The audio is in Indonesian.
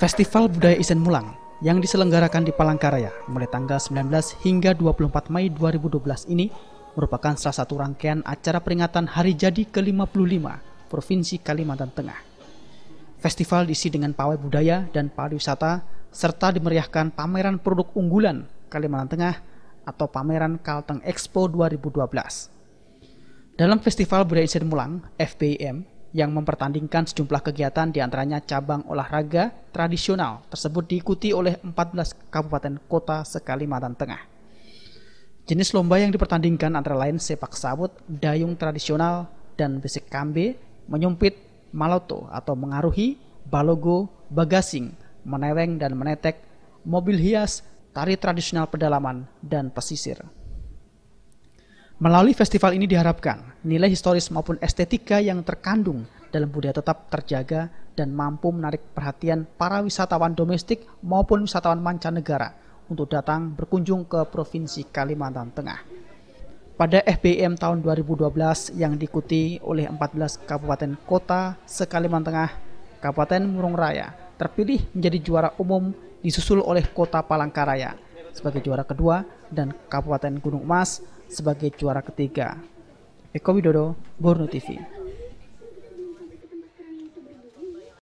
Festival Budaya Isen Mulang yang diselenggarakan di Palangkaraya mulai tanggal 19 hingga 24 Mei 2012 ini merupakan salah satu rangkaian acara peringatan Hari Jadi ke-55 Provinsi Kalimantan Tengah. Festival diisi dengan pawai budaya dan pariwisata serta dimeriahkan pameran produk unggulan Kalimantan Tengah atau pameran Kalteng Expo 2012. Dalam Festival Budaya Isen Mulang, FBIM, yang mempertandingkan sejumlah kegiatan diantaranya cabang olahraga tradisional tersebut diikuti oleh 14 kabupaten kota sekalimantan Tengah. Jenis lomba yang dipertandingkan antara lain sepak sabut, dayung tradisional, dan besek kambe, menyumpit, maloto atau mengaruhi, balogo, bagasing, meneweng dan menetek, mobil hias, tari tradisional pedalaman, dan pesisir. Melalui festival ini diharapkan nilai historis maupun estetika yang terkandung dalam budaya tetap terjaga dan mampu menarik perhatian para wisatawan domestik maupun wisatawan mancanegara untuk datang berkunjung ke Provinsi Kalimantan Tengah. Pada FBM tahun 2012 yang diikuti oleh 14 kabupaten kota se-Kalimantan Tengah, Kabupaten Murung Raya terpilih menjadi juara umum disusul oleh Kota Palangkaraya sebagai juara kedua dan Kabupaten Gunung Mas sebagai juara ketiga. Eko Widodo, Borno TV.